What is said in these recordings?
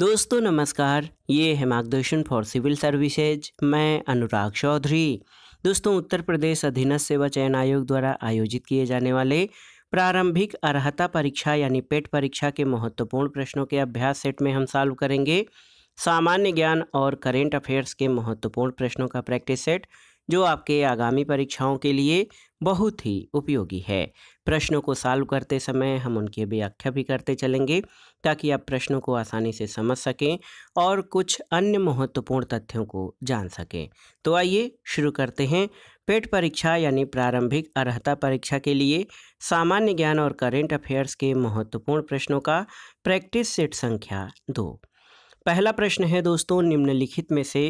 दोस्तों नमस्कार ये है मार्गदर्शन फॉर सिविल सर्विसेज मैं अनुराग चौधरी दोस्तों उत्तर प्रदेश अधीनस्थ सेवा चयन आयोग द्वारा आयोजित किए जाने वाले प्रारंभिक अर्हता परीक्षा यानी पेट परीक्षा के महत्वपूर्ण प्रश्नों के अभ्यास सेट में हम सॉल्व करेंगे सामान्य ज्ञान और करेंट अफेयर्स के महत्वपूर्ण प्रश्नों का प्रैक्टिस सेट जो आपके आगामी परीक्षाओं के लिए बहुत ही उपयोगी है प्रश्नों को सॉल्व करते समय हम उनकी व्याख्या भी करते चलेंगे ताकि आप प्रश्नों को आसानी से समझ सकें और कुछ अन्य महत्वपूर्ण तथ्यों को जान सकें तो आइए शुरू करते हैं पेट परीक्षा यानी प्रारंभिक अर्हता परीक्षा के लिए सामान्य ज्ञान और करेंट अफेयर्स के महत्वपूर्ण प्रश्नों का प्रैक्टिस सेट संख्या दो पहला प्रश्न है दोस्तों निम्नलिखित में से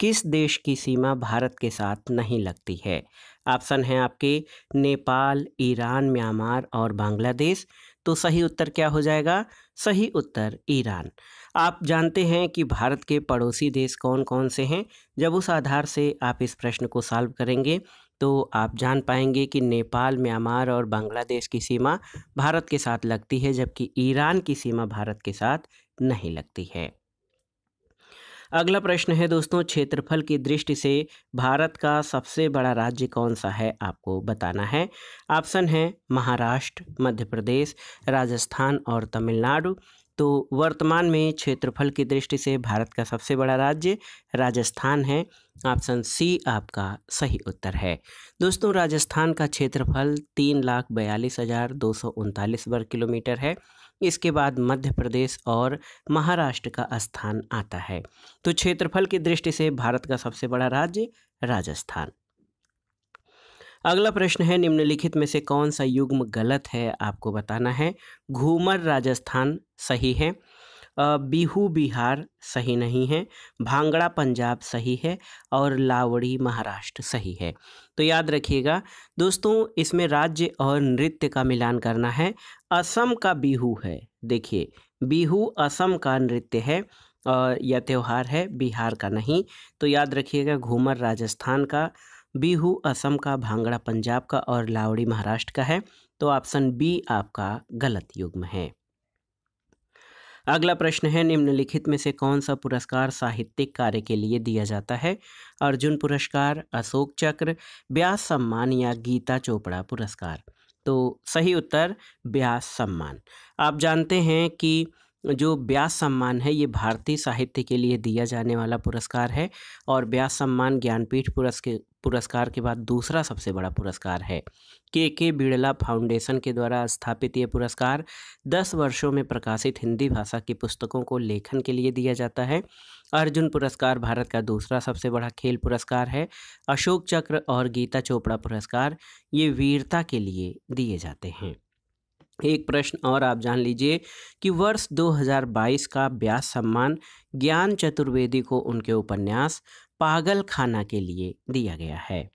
किस देश की सीमा भारत के साथ नहीं लगती है ऑप्शन है आपके नेपाल ईरान म्यांमार और बांग्लादेश तो सही उत्तर क्या हो जाएगा सही उत्तर ईरान आप जानते हैं कि भारत के पड़ोसी देश कौन कौन से हैं जब उस आधार से आप इस प्रश्न को सॉल्व करेंगे तो आप जान पाएंगे कि नेपाल म्यांमार और बांग्लादेश की सीमा भारत के साथ लगती है जबकि ईरान की सीमा भारत के साथ नहीं लगती है अगला प्रश्न है दोस्तों क्षेत्रफल की दृष्टि से भारत का सबसे बड़ा राज्य कौन सा है आपको बताना है ऑप्शन है महाराष्ट्र मध्य प्रदेश राजस्थान और तमिलनाडु तो वर्तमान में क्षेत्रफल की दृष्टि से भारत का सबसे बड़ा राज्य राजस्थान है ऑप्शन सी आपका सही उत्तर है दोस्तों राजस्थान का क्षेत्रफल तीन लाख बयालीस हज़ार दो सौ उनतालीस वर्ग किलोमीटर है इसके बाद मध्य प्रदेश और महाराष्ट्र का स्थान आता है तो क्षेत्रफल की दृष्टि से भारत का सबसे बड़ा राज्य राजस्थान अगला प्रश्न है निम्नलिखित में से कौन सा युग्म गलत है आपको बताना है घूमर राजस्थान सही है बिहू बिहार सही नहीं है भांगड़ा पंजाब सही है और लावड़ी महाराष्ट्र सही है तो याद रखिएगा दोस्तों इसमें राज्य और नृत्य का मिलान करना है असम का बिहू है देखिए बिहू असम का नृत्य है और यह त्यौहार है बिहार का नहीं तो याद रखिएगा घूमर राजस्थान का बिहू असम का भांगड़ा पंजाब का और लावड़ी महाराष्ट्र का है तो ऑप्शन बी आपका गलत युग्म है अगला प्रश्न है निम्नलिखित में से कौन सा पुरस्कार साहित्यिक कार्य के लिए दिया जाता है अर्जुन पुरस्कार अशोक चक्र ब्यास सम्मान या गीता चोपड़ा पुरस्कार तो सही उत्तर ब्यास सम्मान आप जानते हैं कि जो ब्यास सम्मान है ये भारतीय साहित्य के लिए दिया जाने वाला पुरस्कार है और ब्यास सम्मान ज्ञानपीठ पुरस्कार के बाद दूसरा सबसे बड़ा पुरस्कार है के के बिड़ला फाउंडेशन के द्वारा स्थापित ये पुरस्कार दस वर्षों में प्रकाशित हिंदी भाषा की पुस्तकों को लेखन के लिए दिया जाता है अर्जुन पुरस्कार भारत का दूसरा सबसे बड़ा खेल पुरस्कार है अशोक चक्र और गीता चोपड़ा पुरस्कार ये वीरता के लिए दिए जाते हैं एक प्रश्न और आप जान लीजिए कि वर्ष 2022 का व्यास सम्मान ज्ञान चतुर्वेदी को उनके उपन्यास पागल खाना के लिए दिया गया है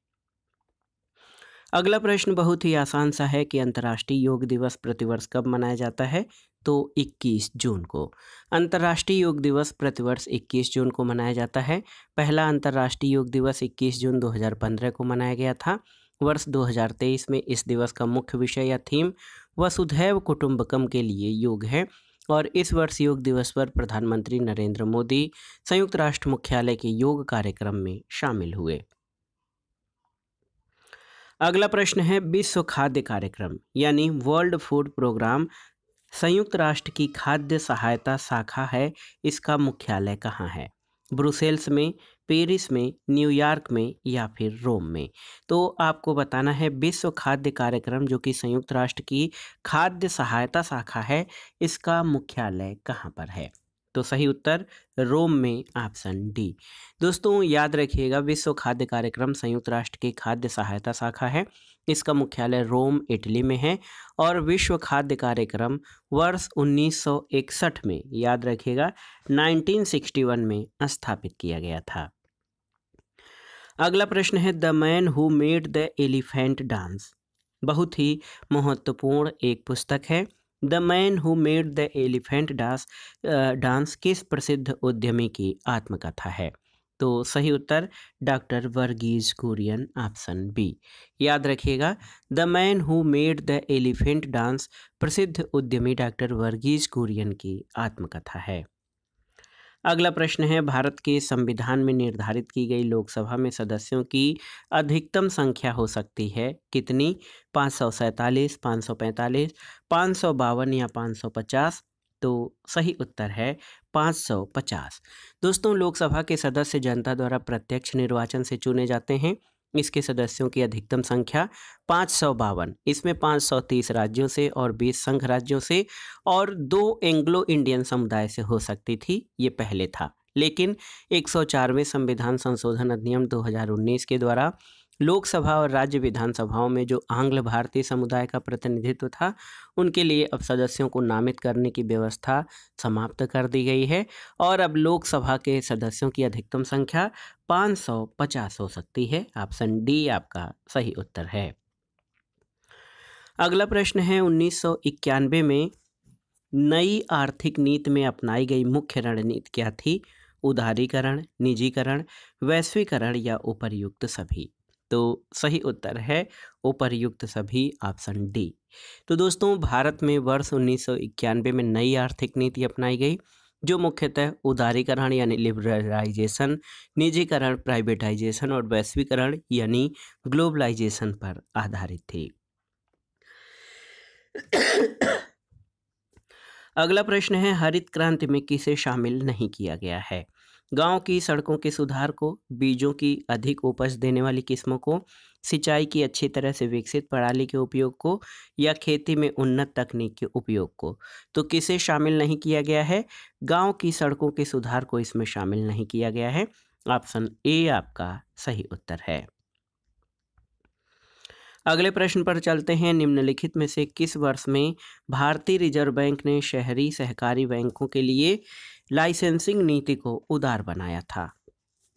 अगला प्रश्न बहुत ही आसान सा है कि अंतर्राष्ट्रीय योग दिवस प्रतिवर्ष कब मनाया जाता है तो 21 जून को अंतर्राष्ट्रीय योग दिवस प्रतिवर्ष 21 जून को मनाया जाता है पहला अंतर्राष्ट्रीय योग दिवस 21 जून 2015 को मनाया गया था वर्ष 2023 में इस दिवस का मुख्य विषय या थीम वसुधैव कुटुंबकम के लिए योग है और इस वर्ष योग दिवस पर प्रधानमंत्री नरेंद्र मोदी संयुक्त राष्ट्र मुख्यालय के योग कार्यक्रम में शामिल हुए अगला प्रश्न है विश्व खाद्य कार्यक्रम यानी वर्ल्ड फूड प्रोग्राम संयुक्त राष्ट्र की खाद्य सहायता शाखा है इसका मुख्यालय कहाँ है ब्रुसेल्स में पेरिस में न्यूयॉर्क में या फिर रोम में तो आपको बताना है विश्व खाद्य कार्यक्रम जो कि संयुक्त राष्ट्र की खाद्य सहायता शाखा है इसका मुख्यालय कहाँ पर है तो सही उत्तर रोम में ऑप्शन डी दोस्तों याद रखिएगा विश्व खाद्य कार्यक्रम संयुक्त राष्ट्र की खाद्य सहायता शाखा है इसका मुख्यालय रोम इटली में है और विश्व खाद्य कार्यक्रम वर्ष 1961 में याद रखिएगा 1961 में स्थापित किया गया था अगला प्रश्न है the man who made the elephant dance बहुत ही महत्वपूर्ण एक पुस्तक है the man who made the elephant dance dance किस प्रसिद्ध उद्यमी की आत्मकथा है तो सही उत्तर doctor Verghese Kurien option B याद रखिएगा the man who made the elephant dance प्रसिद्ध उद्यमी डॉक्टर वर्गीज कुरियन की आत्मकथा है अगला प्रश्न है भारत के संविधान में निर्धारित की गई लोकसभा में सदस्यों की अधिकतम संख्या हो सकती है कितनी पाँच सौ सैंतालीस पाँच सौ पैंतालीस पाँच सौ बावन या पाँच सौ पचास तो सही उत्तर है 550 दोस्तों लोकसभा के सदस्य जनता द्वारा प्रत्यक्ष निर्वाचन से चुने जाते हैं इसके सदस्यों की अधिकतम संख्या पाँच सौ बावन इसमें पाँच सौ तीस राज्यों से और बीस संघ राज्यों से और दो एंग्लो इंडियन समुदाय से हो सकती थी ये पहले था लेकिन चारवें संविधान संशोधन अधिनियम 2019 के द्वारा लोकसभा और राज्य विधानसभाओं में जो आंग्ल भारतीय समुदाय का प्रतिनिधित्व था उनके लिए अब सदस्यों को नामित करने की व्यवस्था समाप्त कर दी गई है और अब लोकसभा के सदस्यों की अधिकतम संख्या 550 हो सकती है ऑप्शन डी आपका सही उत्तर है अगला प्रश्न है उन्नीस में नई आर्थिक नीति में अपनाई गई मुख्य रणनीति क्या थी उदारीकरण निजीकरण वैश्वीकरण या उपरयुक्त सभी तो सही उत्तर है उपरयुक्त सभी ऑप्शन डी तो दोस्तों भारत में वर्ष उन्नीस में नई आर्थिक नीति अपनाई गई जो मुख्यतः उदारीकरण यानी लिबरलाइजेशन निजीकरण प्राइवेटाइजेशन और वैश्वीकरण यानी ग्लोबलाइजेशन पर आधारित थी अगला प्रश्न है हरित क्रांति में किसे शामिल नहीं किया गया है गांव की सड़कों के सुधार को बीजों की अधिक उपज देने वाली किस्मों को सिंचाई की अच्छी तरह से विकसित प्रणाली के उपयोग को या खेती में उन्नत तकनीक के उपयोग को तो किसे शामिल नहीं किया गया है गांव की सड़कों के सुधार को इसमें शामिल नहीं किया गया है ऑप्शन ए आपका सही उत्तर है अगले प्रश्न पर चलते हैं निम्नलिखित में से किस वर्ष में भारतीय रिजर्व बैंक ने शहरी सहकारी बैंकों के लिए लाइसेंसिंग नीति को उदार बनाया था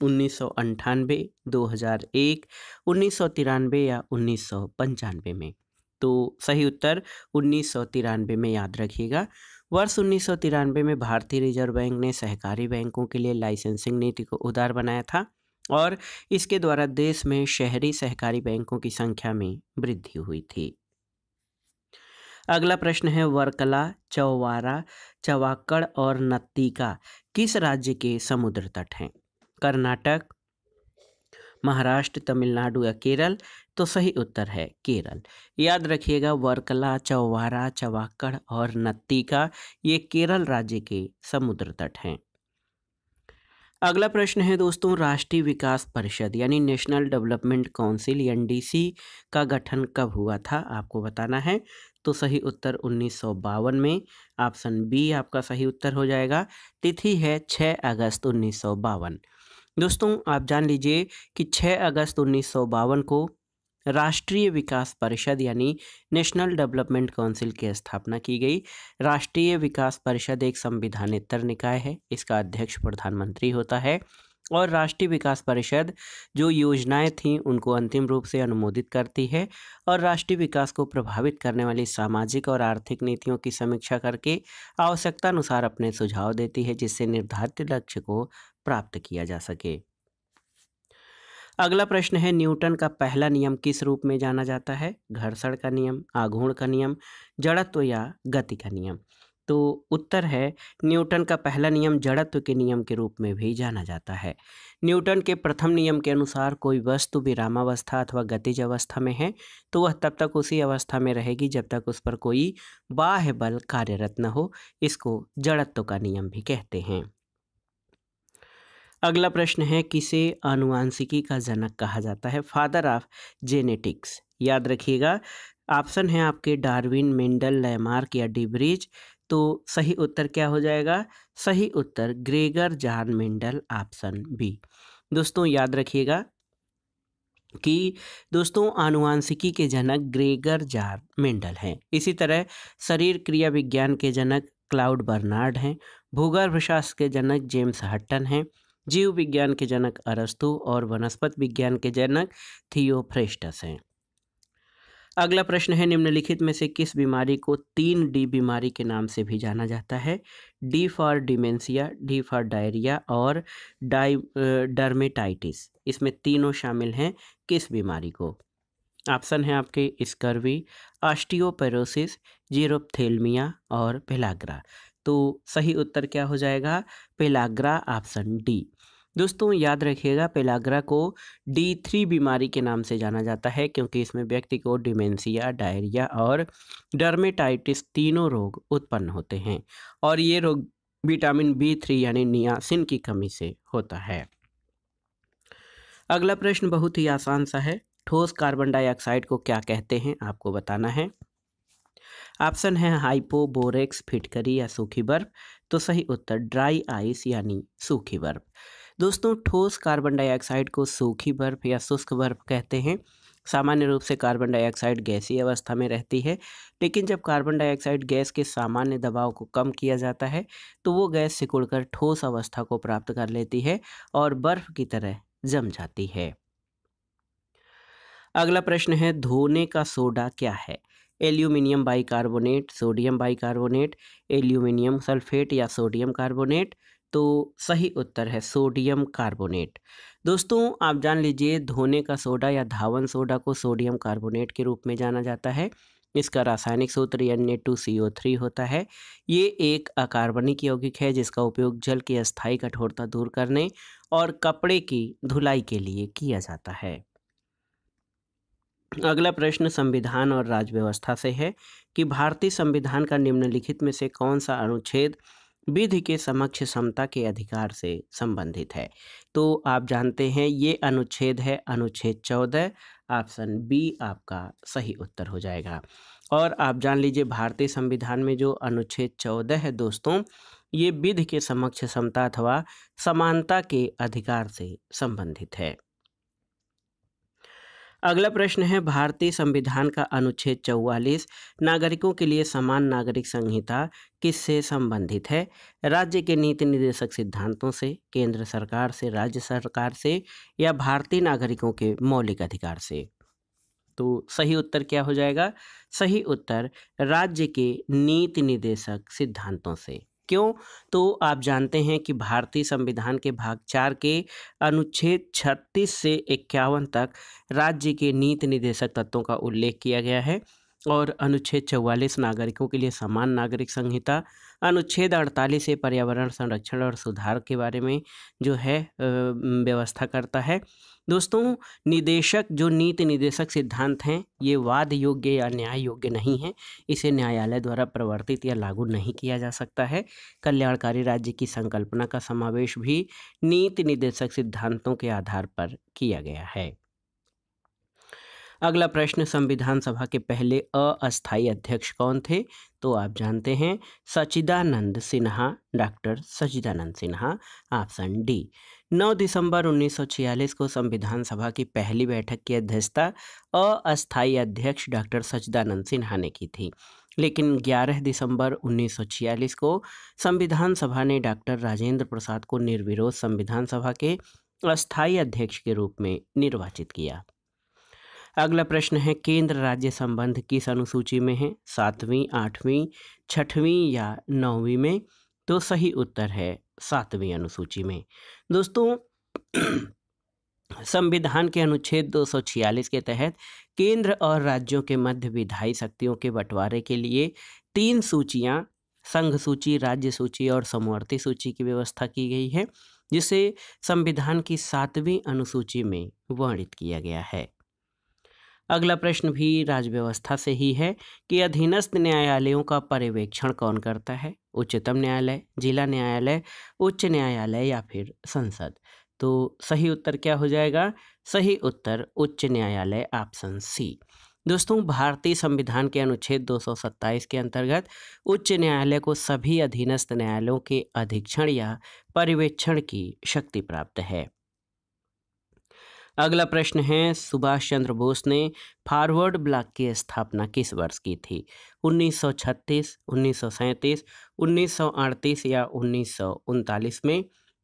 उन्नीस सौ अंठानवे दो हज़ार एक उन्नीस सौ तिरानवे या उन्नीस सौ पंचानवे में तो सही उत्तर उन्नीस सौ तिरानवे में याद रखिएगा वर्ष उन्नीस सौ तिरानवे में भारतीय रिजर्व बैंक ने सहकारी बैंकों के लिए लाइसेंसिंग नीति को उदार बनाया था और इसके द्वारा देश में शहरी सहकारी बैंकों की संख्या में वृद्धि हुई थी अगला प्रश्न है वर्कला चौवारा चवाकड़ और नत्ती का किस राज्य के समुद्र तट हैं कर्नाटक महाराष्ट्र तमिलनाडु या केरल तो सही उत्तर है केरल याद रखिएगा वर्कला चौवारा चवाकड़ और नत्तीका ये केरल राज्य के समुद्र तट हैं अगला प्रश्न है दोस्तों राष्ट्रीय विकास परिषद यानी नेशनल डेवलपमेंट काउंसिल एनडीसी का गठन कब हुआ था आपको बताना है तो सही उत्तर उन्नीस में ऑप्शन बी आपका सही उत्तर हो जाएगा तिथि है 6 अगस्त उन्नीस दोस्तों आप जान लीजिए कि 6 अगस्त उन्नीस को राष्ट्रीय विकास परिषद यानी नेशनल डेवलपमेंट काउंसिल की स्थापना की गई राष्ट्रीय विकास परिषद एक संविधानेतर निकाय है इसका अध्यक्ष प्रधानमंत्री होता है और राष्ट्रीय विकास परिषद जो योजनाएं थीं उनको अंतिम रूप से अनुमोदित करती है और राष्ट्रीय विकास को प्रभावित करने वाली सामाजिक और आर्थिक नीतियों की समीक्षा करके आवश्यकता अनुसार अपने सुझाव देती है जिससे निर्धारित लक्ष्य को प्राप्त किया जा सके अगला प्रश्न है न्यूटन का पहला नियम किस रूप में जाना जाता है घर्षण का नियम आघूर्ण का नियम जड़त्व या गति का नियम तो उत्तर है न्यूटन का पहला नियम जड़त्व के नियम के रूप में भी जाना जाता है न्यूटन के प्रथम नियम के अनुसार कोई वस्तु विरामावस्था अथवा गतिज अवस्था में है तो वह तब तक उसी अवस्था में रहेगी जब तक उस पर कोई बाह्य बल कार्यरत न हो इसको जड़त्व का नियम भी कहते हैं अगला प्रश्न है किसे आनुवांशिकी का जनक कहा जाता है फादर ऑफ जेनेटिक्स याद रखिएगा ऑप्शन है आपके डार्विन मेंडल लैमार्क या डिब्रिज तो सही उत्तर क्या हो जाएगा सही उत्तर Gregor Johann Mendel option B दोस्तों याद रखिएगा कि दोस्तों आनुवांशिकी के जनक ग्रेगर जार मेंडल हैं इसी तरह शरीर क्रिया विज्ञान के जनक क्लाउड बर्नार्ड हैं भूगर्भशास्त्र के जनक जेम्स हट्टन हैं जीव विज्ञान के जनक अरस्तु और वनस्पति विज्ञान के जनक थियोफ्रेस्टस हैं अगला प्रश्न है निम्नलिखित में से किस बीमारी को तीन डी बीमारी के नाम से भी जाना जाता है D for dementia D for diarrhoea और डाई डर्मेटाइटिस इसमें तीनों शामिल हैं किस बीमारी को ऑप्शन है आपके स्कर्वी ऑस्टियोपेरोसिस जीरोपथेलमिया और पेलाग्रा तो सही उत्तर क्या हो जाएगा पेलाग्रा ऑप्शन डी दोस्तों याद रखिएगा पेलाग्रा को डी थ्री बीमारी के नाम से जाना जाता है क्योंकि इसमें व्यक्ति को डिमेंसिया डायरिया और डर्मेटाइटिस तीनों रोग उत्पन्न होते हैं और ये रोग विटामिन बी थ्री यानी नियासिन की कमी से होता है अगला प्रश्न बहुत ही आसान सा है ठोस कार्बन डाइऑक्साइड को क्या कहते हैं आपको बताना है ऑप्शन है हाइपो बोरेक्स फिटकरी या सूखी बर्फ तो सही उत्तर ड्राई आइस यानी सूखी बर्फ दोस्तों ठोस कार्बन डाइऑक्साइड को सूखी बर्फ या शुष्क बर्फ कहते हैं सामान्य रूप से कार्बन डाइऑक्साइड गैसी अवस्था में रहती है लेकिन जब कार्बन डाइऑक्साइड गैस के सामान्य दबाव को कम किया जाता है तो वो गैस सिकुड़कर ठोस अवस्था को प्राप्त कर लेती है और बर्फ की तरह जम जाती है अगला प्रश्न है धोने का सोडा क्या है aluminium bicarbonate sodium bicarbonate aluminium sulphate या सोडियम कार्बोनेट तो सही उत्तर है सोडियम कार्बोनेट दोस्तों आप जान लीजिए धोने का सोडा या धावन सोडा को सोडियम कार्बोनेट के रूप में जाना जाता है इसका रासायनिक सूत्र N A two C O three होता है ये एक अकार्बनिक यौगिक है जिसका उपयोग जल की अस्थायी कठोरता दूर करने और कपड़े की धुलाई के लिए किया जाता है अगला प्रश्न संविधान और राज व्यवस्था से है कि भारतीय संविधान का निम्नलिखित में से कौन सा अनुच्छेद विधि के समक्ष समता के अधिकार से संबंधित है तो आप जानते हैं ये अनुच्छेद है अनुच्छेद चौदह ऑप्शन बी आपका सही उत्तर हो जाएगा और आप जान लीजिए भारतीय संविधान में जो अनुच्छेद चौदह है दोस्तों ये विधि के समक्ष समता अथवा समानता के अधिकार से संबंधित है अगला प्रश्न है भारतीय संविधान का अनुच्छेद चौवालीस नागरिकों के लिए समान नागरिक संहिता किससे संबंधित है राज्य के नीति निर्देशक सिद्धांतों से केंद्र सरकार से राज्य सरकार से या भारतीय नागरिकों के मौलिक अधिकार से तो सही उत्तर क्या हो जाएगा सही उत्तर राज्य के नीति निर्देशक सिद्धांतों से क्यों तो आप जानते हैं कि भारतीय संविधान के भाग चार के अनुच्छेद 36 से इक्यावन तक राज्य के नीति निदेशक तत्वों का उल्लेख किया गया है और अनुच्छेद चौवालीस नागरिकों के लिए समान नागरिक संहिता अनुच्छेद अड़तालीस से पर्यावरण संरक्षण और सुधार के बारे में जो है व्यवस्था करता है दोस्तों निदेशक जो नीति निदेशक सिद्धांत हैं ये वाद योग्य या न्याय योग्य नहीं है इसे न्यायालय द्वारा प्रवर्तित या लागू नहीं किया जा सकता है कल्याणकारी राज्य की संकल्पना का समावेश भी नीति निदेशक सिद्धांतों के आधार पर किया गया है अगला प्रश्न संविधान सभा के पहले अस्थायी अध्यक्ष कौन थे तो आप जानते हैं Sachchidananda Sinha doctor Sachchidananda Sinha option D 9 दिसंबर 1946 को संविधान सभा की पहली बैठक की अध्यक्षता अस्थायी अध्यक्ष डॉक्टर सचिदानंद सिन्हा ने की थी लेकिन 11 दिसंबर 1946 को संविधान सभा ने डॉक्टर राजेंद्र प्रसाद को निर्विरोध संविधान सभा के अस्थायी अध्यक्ष के रूप में निर्वाचित किया अगला प्रश्न है केंद्र राज्य संबंध किस अनुसूची में है सातवीं आठवीं छठवीं या नौवीं में तो सही उत्तर है सातवीं अनुसूची में दोस्तों संविधान के अनुच्छेद 246 के तहत केंद्र और राज्यों के मध्य विधायी शक्तियों के बंटवारे के लिए तीन सूचियां संघ सूची राज्य सूची और समवर्ती सूची की व्यवस्था की गई है जिसे संविधान की सातवीं अनुसूची में वर्णित किया गया है अगला प्रश्न भी राज्य व्यवस्था से ही है कि अधीनस्थ न्यायालयों का पर्यवेक्षण कौन करता है उच्चतम न्यायालय जिला न्यायालय उच्च न्यायालय या फिर संसद तो सही उत्तर क्या हो जाएगा सही उत्तर उच्च न्यायालय ऑप्शन सी दोस्तों भारतीय संविधान के अनुच्छेद 227 के अंतर्गत उच्च न्यायालय को सभी अधीनस्थ न्यायालयों के अधीक्षण या पर्यवेक्षण की शक्ति प्राप्त है अगला प्रश्न है सुभाष चंद्र बोस ने फॉरवर्ड ब्लॉक की स्थापना किस वर्ष की थी 1936, 1937, 1938 या उन्नीस में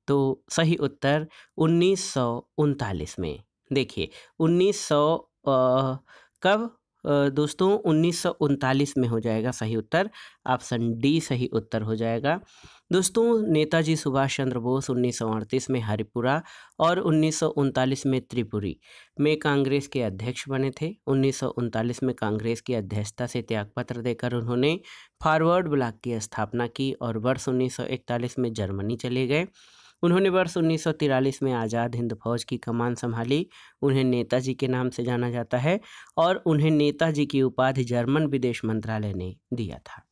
तो सही उत्तर उन्नीस में देखिए उन्नीस कब दोस्तों उन्नीस में हो जाएगा सही उत्तर ऑप्शन डी सही उत्तर हो जाएगा दोस्तों नेताजी सुभाष चंद्र बोस उन्नीस में हरिपुरा और उन्नीस में त्रिपुरी में कांग्रेस के अध्यक्ष बने थे उन्नीस में कांग्रेस की अध्यक्षता से त्यागपत्र देकर उन्होंने फॉरवर्ड ब्लॉक की स्थापना की और वर्ष 1941 में जर्मनी चले गए उन्होंने वर्ष 1943 में आज़ाद हिंद फौज की कमान संभाली उन्हें नेताजी के नाम से जाना जाता है और उन्हें नेताजी की उपाधि जर्मन विदेश मंत्रालय ने दिया था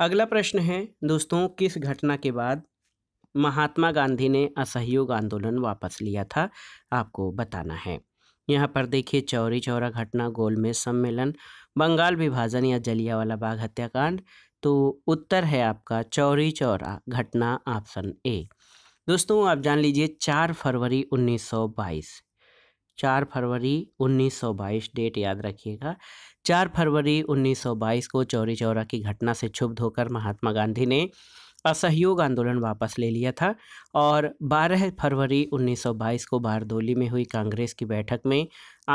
अगला प्रश्न है दोस्तों किस घटना के बाद महात्मा गांधी ने असहयोग आंदोलन वापस लिया था आपको बताना है यहाँ पर देखिए चौरी चौरा घटना गोलमेज सम्मेलन बंगाल विभाजन या जलियावाला बाग हत्याकांड तो उत्तर है आपका चौरी चौरा घटना ऑप्शन ए दोस्तों आप जान लीजिए चार फरवरी चार फरवरी 1922 डेट याद रखिएगा चार फरवरी 1922 को चौरी चौरा की घटना से क्षुब्ध होकर महात्मा गांधी ने असहयोग आंदोलन वापस ले लिया था और 12 फरवरी 1922 को बारदोली में हुई कांग्रेस की बैठक में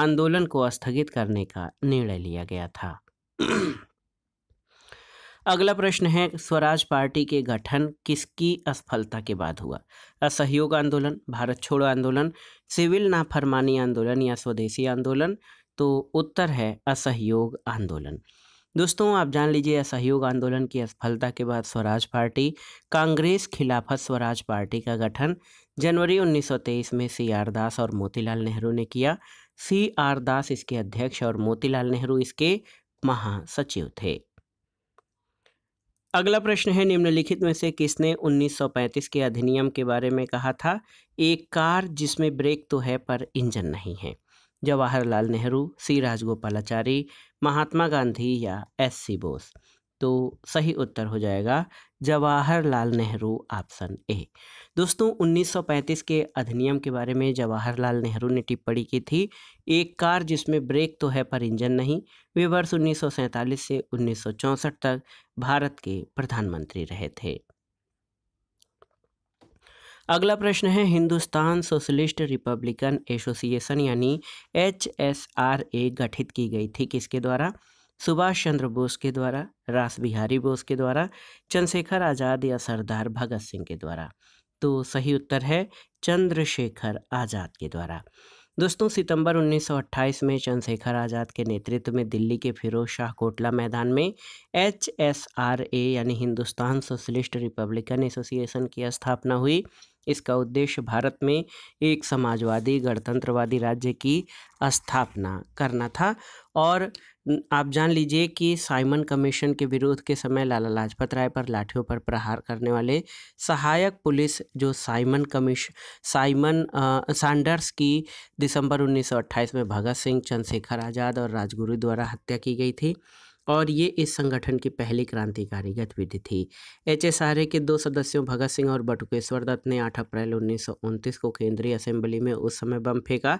आंदोलन को स्थगित करने का निर्णय लिया गया था अगला प्रश्न है स्वराज पार्टी के गठन किसकी असफलता के बाद हुआ असहयोग आंदोलन भारत छोड़ो आंदोलन सिविल नाफरमानी आंदोलन या स्वदेशी आंदोलन तो उत्तर है असहयोग आंदोलन दोस्तों आप जान लीजिए असहयोग आंदोलन की असफलता के बाद स्वराज पार्टी कांग्रेस खिलाफत स्वराज पार्टी का गठन जनवरी 1923 में सी आर दास और मोतीलाल नेहरू ने किया सी आर दास इसके अध्यक्ष और मोतीलाल नेहरू इसके महासचिव थे अगला प्रश्न है निम्नलिखित में से किसने 1935 के अधिनियम के बारे में कहा था एक कार जिसमें ब्रेक तो है पर इंजन नहीं है जवाहरलाल नेहरू सी राजगोपालाचारी महात्मा गांधी या एस सी बोस तो सही उत्तर हो जाएगा जवाहरलाल नेहरू ऑप्शन ए दोस्तों 1935 के अधिनियम के बारे में जवाहरलाल नेहरू ने टिप्पणी की थी एक कार जिसमें ब्रेक तो है पर इंजन नहीं वे वर्ष उन्नीस से उन्नीस तक भारत के प्रधानमंत्री रहे थे अगला प्रश्न है हिंदुस्तान सोशलिस्ट रिपब्लिकन एसोसिएशन यानी एच गठित की गई थी किसके द्वारा सुभाष चंद्र बोस के द्वारा रास बिहारी बोस के द्वारा चंद्रशेखर आज़ाद या सरदार भगत सिंह के द्वारा तो सही उत्तर है चंद्रशेखर आज़ाद के द्वारा दोस्तों सितंबर 1928 में चंद्रशेखर आज़ाद के नेतृत्व में दिल्ली के फिरोज शाह कोटला मैदान में एच एस आर ए यानी हिंदुस्तान सोशलिस्ट रिपब्लिकन एसोसिएशन की स्थापना हुई इसका उद्देश्य भारत में एक समाजवादी गणतंत्रवादी राज्य की स्थापना करना था और आप जान लीजिए कि साइमन कमीशन के विरोध के समय लाला लाजपत राय पर लाठियों पर प्रहार करने वाले सहायक पुलिस जो साइमन कमीश साइमन सैंडर्स की दिसंबर 1928 में भगत सिंह चंद्रशेखर आज़ाद और राजगुरु द्वारा हत्या की गई थी और ये इस संगठन की पहली क्रांतिकारी गतिविधि थी ए के दो सदस्यों भगत सिंह और बटुकेश्वर दत्त ने 8 अप्रैल उन्नीस को केंद्रीय असेंबली में उस समय बम फेंका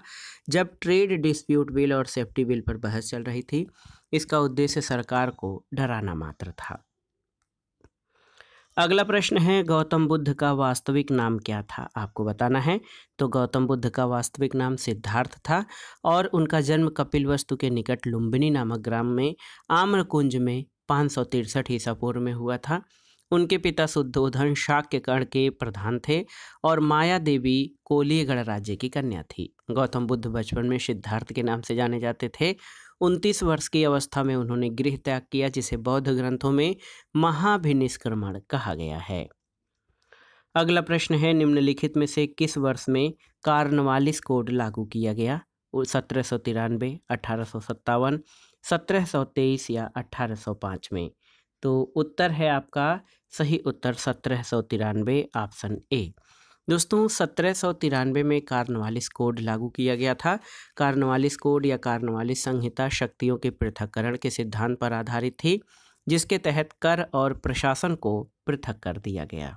जब ट्रेड डिस्प्यूट बिल और सेफ्टी बिल पर बहस चल रही थी इसका उद्देश्य सरकार को डराना मात्र था अगला प्रश्न है गौतम बुद्ध का वास्तविक नाम क्या था आपको बताना है तो गौतम बुद्ध का वास्तविक नाम सिद्धार्थ था और उनका जन्म कपिलवस्तु के निकट लुम्बिनी नामक ग्राम में आम्रकुंज में पाँच सौ तिरसठ ईसा पूर्व में हुआ था उनके पिता शुद्धोधन शाक्य कर्ण के प्रधान थे और माया देवी कोलियगढ़ राज्य की कन्या थी गौतम बुद्ध बचपन में सिद्धार्थ के नाम से जाने जाते थे उनतीस वर्ष की अवस्था में उन्होंने गृह त्याग किया जिसे बौद्ध ग्रंथों में महाभिनिष्क्रमण कहा गया है अगला प्रश्न है निम्नलिखित में से किस वर्ष में कार्नवालिस कोड लागू किया गया सत्रह सौ तिरानवे अठारह सौ सत्तावन सत्रह सौ तेईस या अठारह सौ पाँच में तो उत्तर है आपका सही उत्तर सत्रह सौ तिरानवे ऑप्शन ए दोस्तों सत्रह में कार्नवालिस कोड लागू किया गया था कार्नवालिस कोड या कार्नवालिस संहिता शक्तियों के पृथककरण के सिद्धांत पर आधारित थी जिसके तहत कर और प्रशासन को पृथक कर दिया गया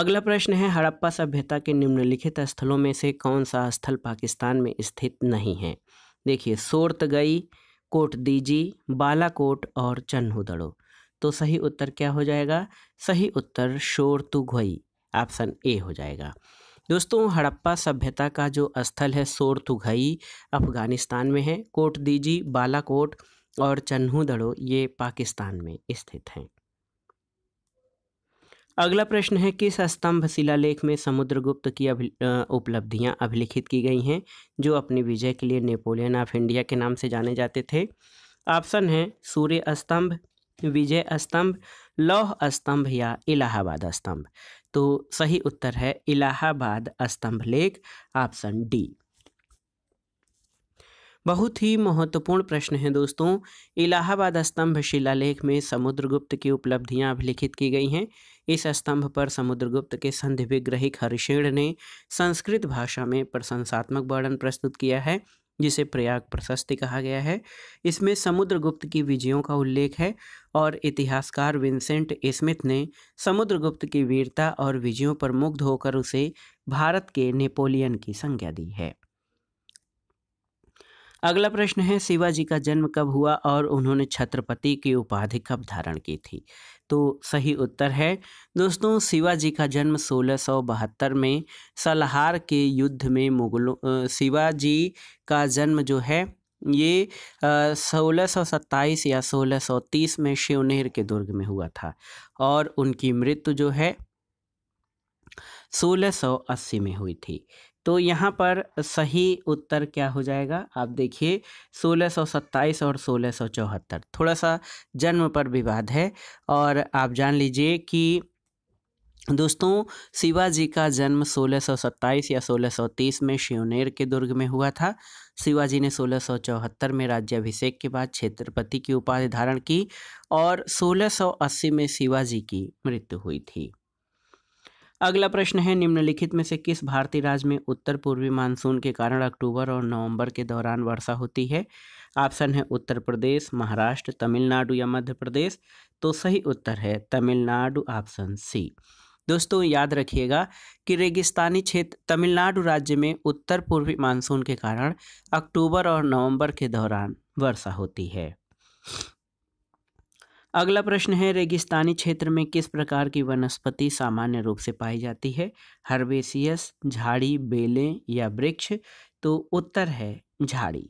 अगला प्रश्न है हड़प्पा सभ्यता के निम्नलिखित स्थलों में से कौन सा स्थल पाकिस्तान में स्थित नहीं है देखिए सोर्तगई कोटदीजी बालाकोट और चन्हुदड़ो तो सही उत्तर क्या हो जाएगा सही उत्तर शोर तुघई ऑप्शन ए हो जाएगा दोस्तों हड़प्पा सभ्यता का जो स्थल है शोर तुघई अफगानिस्तान में है कोट दीजी बालाकोट और चन्हूदड़ो ये पाकिस्तान में स्थित हैं अगला प्रश्न है किस स्तंभ शिलालेख में समुद्रगुप्त की अभि उपलब्धियां अभिलिखित की गई हैं जो अपनी विजय के लिए नेपोलियन ऑफ इंडिया के नाम से जाने जाते थे ऑप्शन है सूर्य स्तंभ विजय स्तंभ लौह स्तंभ या इलाहाबाद स्तंभ तो सही उत्तर है इलाहाबाद स्तंभ लेख ऑप्शन डी बहुत ही महत्वपूर्ण प्रश्न है दोस्तों इलाहाबाद स्तंभ शिलालेख में समुद्रगुप्त की उपलब्धियां अभिलिखित की गई हैं इस स्तंभ पर समुद्रगुप्त के संधि विग्रहिक हरिशेण ने संस्कृत भाषा में प्रशंसात्मक वर्णन प्रस्तुत किया है जिसे प्रयाग प्रशस्ति कहा गया है इसमें समुद्रगुप्त की विजयों का उल्लेख है और इतिहासकार विंसेंट स्मिथ ने समुद्रगुप्त की वीरता और विजयों पर मुग्ध होकर उसे भारत के नेपोलियन की संज्ञा दी है अगला प्रश्न है शिवाजी का जन्म कब हुआ और उन्होंने छत्रपति की उपाधि कब धारण की थी तो सही उत्तर है दोस्तों शिवाजी का जन्म सोलह सौ बहत्तर में सलहार के युद्ध में मुगलों शिवाजी का जन्म जो है ये सोलह सौ सत्ताईस या सोलह सौ तीस में शिवनेर के दुर्ग में हुआ था और उनकी मृत्यु जो है सोलह सौ अस्सी में हुई थी तो यहाँ पर सही उत्तर क्या हो जाएगा आप देखिए 1627 और 1674 थोड़ा सा जन्म पर विवाद है और आप जान लीजिए कि दोस्तों शिवाजी का जन्म 1627 या 1630 में शिवनेर के दुर्ग में हुआ था शिवाजी ने 1674 में राज्याभिषेक के बाद क्षेत्रपति की उपाधि धारण की और 1680 में शिवाजी की मृत्यु हुई थी अगला प्रश्न है निम्नलिखित में से किस भारतीय राज्य में उत्तर पूर्वी मानसून के कारण अक्टूबर और नवंबर के दौरान वर्षा होती है ऑप्शन है उत्तर प्रदेश महाराष्ट्र तमिलनाडु या मध्य प्रदेश तो सही उत्तर है तमिलनाडु ऑप्शन सी दोस्तों याद रखिएगा कि रेगिस्तानी क्षेत्र तमिलनाडु राज्य में उत्तर पूर्वी मानसून के कारण अक्टूबर और नवंबर के दौरान वर्षा होती है अगला प्रश्न है रेगिस्तानी क्षेत्र में किस प्रकार की वनस्पति सामान्य रूप से पाई जाती है हर्बेसियस झाड़ी बेलें या वृक्ष तो उत्तर है झाड़ी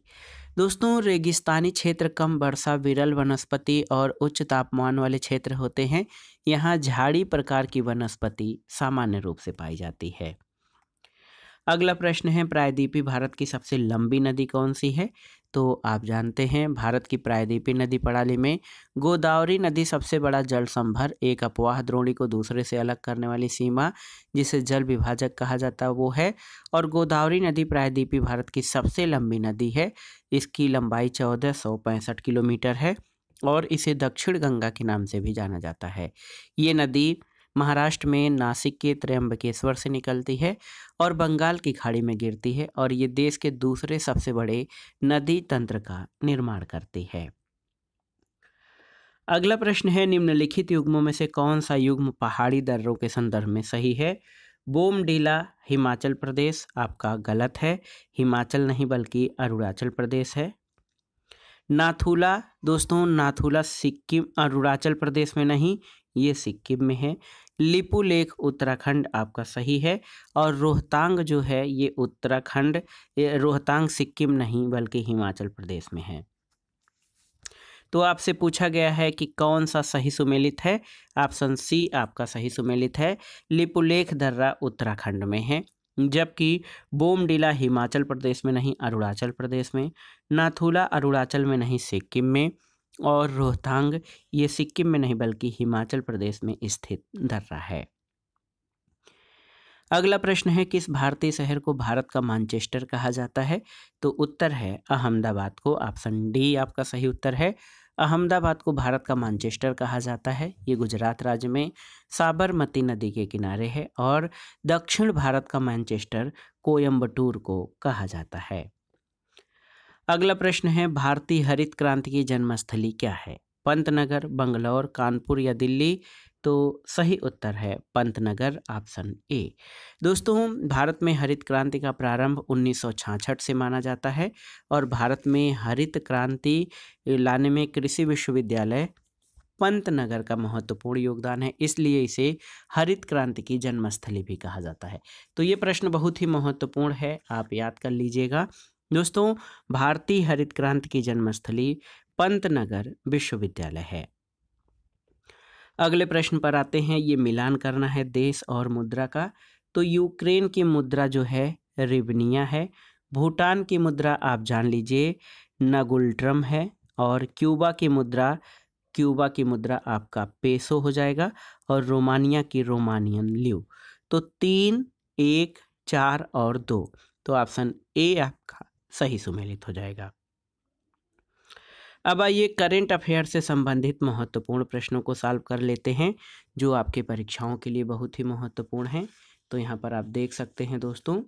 दोस्तों रेगिस्तानी क्षेत्र कम वर्षा विरल वनस्पति और उच्च तापमान वाले क्षेत्र होते हैं यहाँ झाड़ी प्रकार की वनस्पति सामान्य रूप से पाई जाती है अगला प्रश्न है प्रायद्वीपी भारत की सबसे लंबी नदी कौन सी है तो आप जानते हैं भारत की प्रायद्वीपी नदी प्रणाली में गोदावरी नदी सबसे बड़ा जल संभर एक अपवाह द्रोणी को दूसरे से अलग करने वाली सीमा जिसे जल विभाजक कहा जाता है वो है और गोदावरी नदी प्रायद्वीपी भारत की सबसे लंबी नदी है इसकी लंबाई चौदह सौ पैंसठ किलोमीटर है और इसे दक्षिण गंगा के नाम से भी जाना जाता है ये नदी महाराष्ट्र में नासिक के त्रयंबकेश्वर से निकलती है और बंगाल की खाड़ी में गिरती है और ये देश के दूसरे सबसे बड़े नदी तंत्र का निर्माण करती है अगला प्रश्न है निम्नलिखित युग्मों में से कौन सा युग्म पहाड़ी दर्रों के संदर्भ में सही है बोमडीला हिमाचल प्रदेश आपका गलत है हिमाचल नहीं बल्कि अरुणाचल प्रदेश है नाथुला दोस्तों नाथुला सिक्किम अरुणाचल प्रदेश में नहीं ये सिक्किम में है लिपू लेक उत्तराखंड आपका सही है और रोहतांग जो है ये उत्तराखंड रोहतांग सिक्किम नहीं बल्कि हिमाचल प्रदेश में है तो आपसे पूछा गया है कि कौन सा सही सुमेलित है ऑप्शन सी आपका सही सुमेलित है लिपुलेख दर्रा उत्तराखंड में है जबकि बोमडीला हिमाचल प्रदेश में नहीं अरुणाचल प्रदेश में नाथुला अरुणाचल में नहीं सिक्किम में और रोहतांग ये सिक्किम में नहीं बल्कि हिमाचल प्रदेश में स्थित दर्रा है अगला प्रश्न है किस भारतीय शहर को भारत का मानचेस्टर कहा जाता है तो उत्तर है अहमदाबाद को ऑप्शन डी आपका सही उत्तर है अहमदाबाद को भारत का मानचेस्टर कहा जाता है ये गुजरात राज्य में साबरमती नदी के किनारे है और दक्षिण भारत का मैनचेस्टर कोयम्बटूर को कहा जाता है अगला प्रश्न है भारतीय हरित क्रांति की जन्मस्थली क्या है पंतनगर बंगलौर कानपुर या दिल्ली तो सही उत्तर है पंतनगर ऑप्शन ए दोस्तों भारत में हरित क्रांति का प्रारंभ 1966 से माना जाता है और भारत में हरित क्रांति लाने में कृषि विश्वविद्यालय पंतनगर का महत्वपूर्ण योगदान है इसलिए इसे हरित क्रांति की जन्मस्थली भी कहा जाता है तो ये प्रश्न बहुत ही महत्वपूर्ण है आप याद कर लीजिएगा दोस्तों भारतीय हरित क्रांति की जन्मस्थली पंतनगर विश्वविद्यालय है अगले प्रश्न पर आते हैं ये मिलान करना है देश और मुद्रा का तो यूक्रेन की मुद्रा जो है रिबनिया है भूटान की मुद्रा आप जान लीजिए नगुलट्रम है और क्यूबा की मुद्रा क्यूबा की मुद्रा आपका पेसो हो जाएगा और रोमानिया की रोमानियन ल्यू तो तीन एक चार और दो तो ऑप्शन ए आपका सही सुमेलित हो जाएगा अब आइए करेंट अफेयर से संबंधित महत्वपूर्ण प्रश्नों को सॉल्व कर लेते हैं जो आपके परीक्षाओं के लिए बहुत ही महत्वपूर्ण हैं तो यहाँ पर आप देख सकते हैं दोस्तों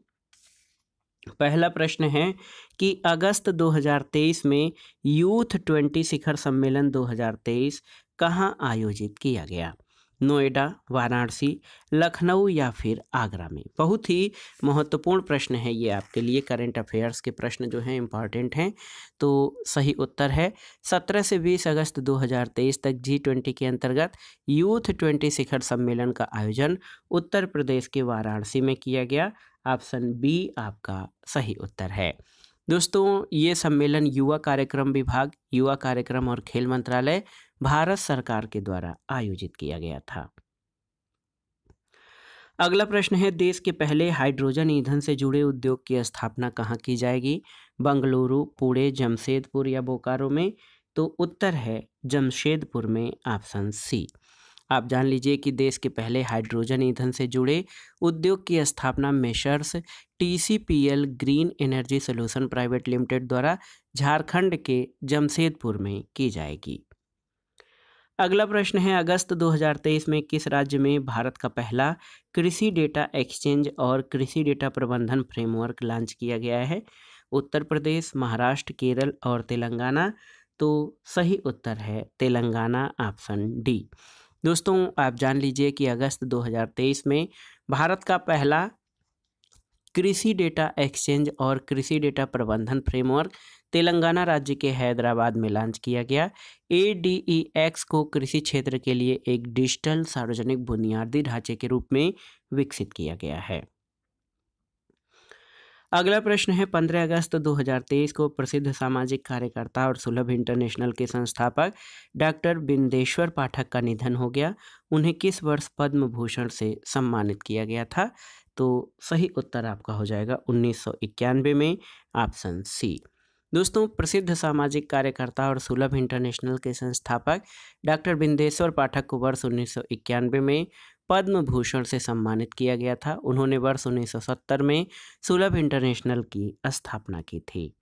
पहला प्रश्न है कि अगस्त 2023 में यूथ ट्वेंटी शिखर सम्मेलन 2023 कहाँ आयोजित किया गया नोएडा वाराणसी लखनऊ या फिर आगरा में बहुत ही महत्वपूर्ण प्रश्न है ये आपके लिए करंट अफेयर्स के प्रश्न जो हैं इम्पॉर्टेंट हैं तो सही उत्तर है 17 से 20 अगस्त 2023 तक जी ट्वेंटी के अंतर्गत यूथ ट्वेंटी शिखर सम्मेलन का आयोजन उत्तर प्रदेश के वाराणसी में किया गया ऑप्शन बी आपका सही उत्तर है दोस्तों ये सम्मेलन युवा कार्यक्रम विभाग युवा कार्यक्रम और खेल मंत्रालय भारत सरकार के द्वारा आयोजित किया गया था अगला प्रश्न है देश के पहले हाइड्रोजन ईंधन से जुड़े उद्योग की स्थापना कहाँ की जाएगी बंगलुरु पुणे जमशेदपुर या बोकारो में तो उत्तर है जमशेदपुर में ऑप्शन सी आप जान लीजिए कि देश के पहले हाइड्रोजन ईंधन से जुड़े उद्योग की स्थापना messrs TCPL green energy solution private limited द्वारा झारखंड के जमशेदपुर में की जाएगी अगला प्रश्न है अगस्त 2023 में किस राज्य में भारत का पहला कृषि डेटा एक्सचेंज और कृषि डेटा प्रबंधन फ्रेमवर्क लॉन्च किया गया है उत्तर प्रदेश महाराष्ट्र केरल और तेलंगाना तो सही उत्तर है तेलंगाना ऑप्शन डी दोस्तों आप जान लीजिए कि अगस्त 2023 में भारत का पहला कृषि डेटा एक्सचेंज और कृषि डेटा प्रबंधन फ्रेमवर्क तेलंगाना राज्य के हैदराबाद में लॉन्च किया गया ए डी ई एक्स को कृषि क्षेत्र के लिए एक डिजिटल सार्वजनिक बुनियादी ढांचे के रूप में विकसित किया गया है अगला प्रश्न है 15 अगस्त 2023 को प्रसिद्ध सामाजिक कार्यकर्ता और सुलभ इंटरनेशनल के संस्थापक डॉक्टर बिंदेश्वर पाठक का निधन हो गया उन्हें किस वर्ष पद्म भूषण से सम्मानित किया गया था तो सही उत्तर आपका हो जाएगा उन्नीस में ऑप्शन सी दोस्तों प्रसिद्ध सामाजिक कार्यकर्ता और सुलभ इंटरनेशनल के संस्थापक डॉक्टर बिंदेश्वर पाठक को वर्ष उन्नीस में पद्म भूषण से सम्मानित किया गया था उन्होंने वर्ष उन्नीस में सुलभ इंटरनेशनल की स्थापना की थी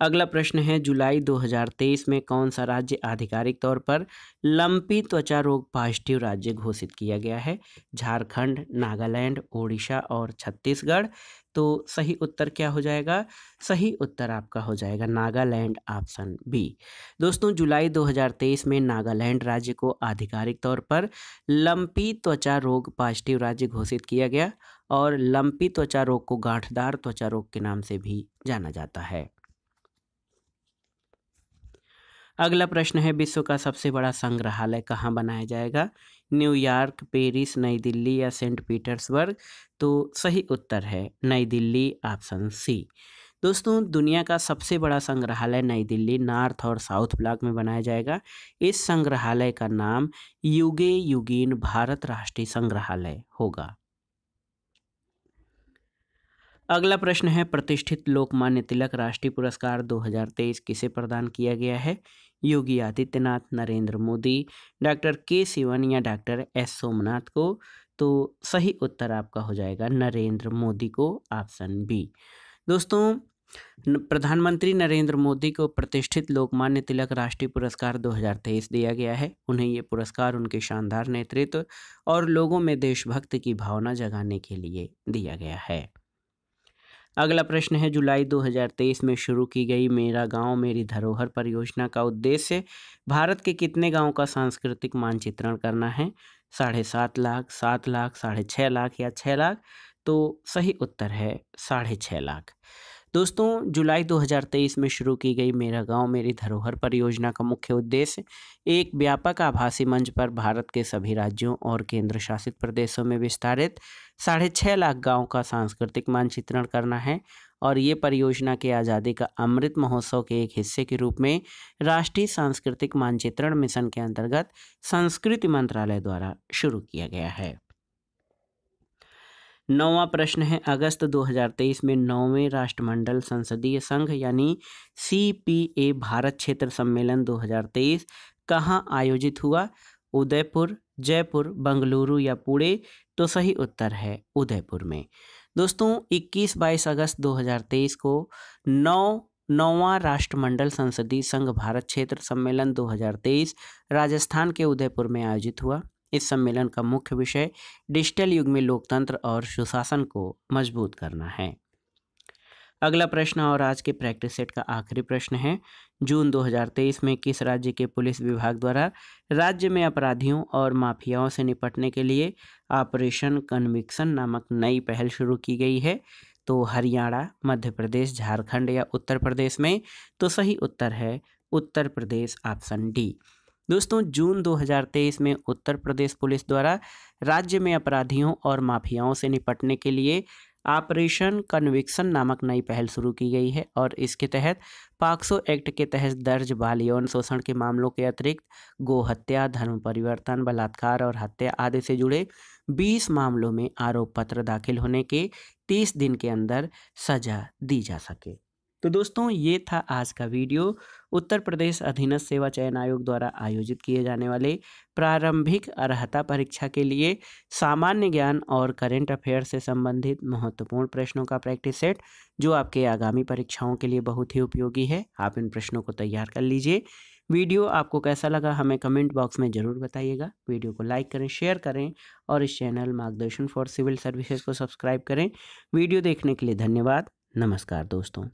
अगला प्रश्न है जुलाई 2023 में कौन सा राज्य आधिकारिक तौर पर लंपी त्वचा रोग पॉजिटिव राज्य घोषित किया गया है झारखंड नागालैंड ओडिशा और छत्तीसगढ़ तो सही उत्तर क्या हो जाएगा सही उत्तर आपका हो जाएगा नागालैंड ऑप्शन बी दोस्तों जुलाई 2023 में नागालैंड राज्य को आधिकारिक तौर पर लंपी त्वचा रोग पॉजिटिव राज्य घोषित किया गया और लंपी त्वचा रोग को गांठदार त्वचा रोग के नाम से भी जाना जाता है अगला प्रश्न है विश्व का सबसे बड़ा संग्रहालय कहाँ बनाया जाएगा न्यूयॉर्क पेरिस नई दिल्ली या सेंट पीटर्सबर्ग तो सही उत्तर है नई दिल्ली ऑप्शन सी दोस्तों दुनिया का सबसे बड़ा संग्रहालय नई दिल्ली नॉर्थ और साउथ ब्लॉक में बनाया जाएगा इस संग्रहालय का नाम युगे युगीन भारत राष्ट्रीय संग्रहालय होगा अगला प्रश्न है प्रतिष्ठित लोकमान्य तिलक राष्ट्रीय पुरस्कार 2023 किसे प्रदान किया गया है योगी आदित्यनाथ नरेंद्र मोदी डॉक्टर के सिवन या डॉक्टर एस सोमनाथ को तो सही उत्तर आपका हो जाएगा नरेंद्र मोदी को ऑप्शन बी दोस्तों प्रधानमंत्री नरेंद्र मोदी को प्रतिष्ठित लोकमान्य तिलक राष्ट्रीय पुरस्कार 2023 दिया गया है उन्हें ये पुरस्कार उनके शानदार नेतृत्व और लोगों में देशभक्त की भावना जगाने के लिए दिया गया है अगला प्रश्न है जुलाई 2023 में शुरू की गई मेरा गांव मेरी धरोहर परियोजना का उद्देश्य भारत के कितने गांव का सांस्कृतिक मानचित्रण करना है साढ़े सात लाख सात लाख साढ़े छः लाख या छः लाख तो सही उत्तर है साढ़े छः लाख दोस्तों जुलाई 2023 में शुरू की गई मेरा गांव मेरी धरोहर परियोजना का मुख्य उद्देश्य एक व्यापक आभासी मंच पर भारत के सभी राज्यों और केंद्र शासित प्रदेशों में विस्तारित साढ़े छः लाख गाँव का सांस्कृतिक मानचित्रण करना है और ये परियोजना के आज़ादी का अमृत महोत्सव के एक हिस्से के रूप में राष्ट्रीय सांस्कृतिक मानचित्रण मिशन के अंतर्गत संस्कृति मंत्रालय द्वारा शुरू किया गया है नौवा प्रश्न है अगस्त 2023 में नौवें राष्ट्रमंडल संसदीय संघ यानी सी भारत क्षेत्र सम्मेलन 2023 कहाँ आयोजित हुआ उदयपुर जयपुर बंगलुरु या पुणे तो सही उत्तर है उदयपुर में दोस्तों 21 बाईस अगस्त 2023 को नौ नौवा राष्ट्रमंडल संसदीय संघ भारत क्षेत्र सम्मेलन 2023 राजस्थान के उदयपुर में आयोजित हुआ इस सम्मेलन का मुख्य विषय डिजिटल युग में लोकतंत्र और सुशासन को मजबूत करना है अगला प्रश्न और आज के प्रैक्टिस सेट का आखिरी प्रश्न है जून 2023 में किस राज्य के पुलिस विभाग द्वारा राज्य में अपराधियों और माफियाओं से निपटने के लिए ऑपरेशन कन्विक्सन नामक नई पहल शुरू की गई है तो हरियाणा मध्य प्रदेश झारखंड या उत्तर प्रदेश में तो सही उत्तर है उत्तर प्रदेश ऑप्शन डी दोस्तों जून 2023 में उत्तर प्रदेश पुलिस द्वारा राज्य में अपराधियों और माफियाओं से निपटने के लिए ऑपरेशन कन्विक्सन नामक नई पहल शुरू की गई है और इसके तहत पाक्सो एक्ट के तहत दर्ज बाल यौन शोषण के मामलों के अतिरिक्त गोहत्या धर्म परिवर्तन बलात्कार और हत्या आदि से जुड़े 20 मामलों में आरोप पत्र दाखिल होने के 30 दिन के अंदर सजा दी जा सके तो दोस्तों ये था आज का वीडियो उत्तर प्रदेश अधीनस्थ सेवा चयन आयोग द्वारा आयोजित किए जाने वाले प्रारंभिक अर्हता परीक्षा के लिए सामान्य ज्ञान और करेंट अफेयर से संबंधित महत्वपूर्ण प्रश्नों का प्रैक्टिस सेट जो आपके आगामी परीक्षाओं के लिए बहुत ही उपयोगी है आप इन प्रश्नों को तैयार कर लीजिए वीडियो आपको कैसा लगा हमें कमेंट बॉक्स में ज़रूर बताइएगा वीडियो को लाइक करें शेयर करें और इस channel Margdarshan for civil services को सब्सक्राइब करें वीडियो देखने के लिए धन्यवाद नमस्कार दोस्तों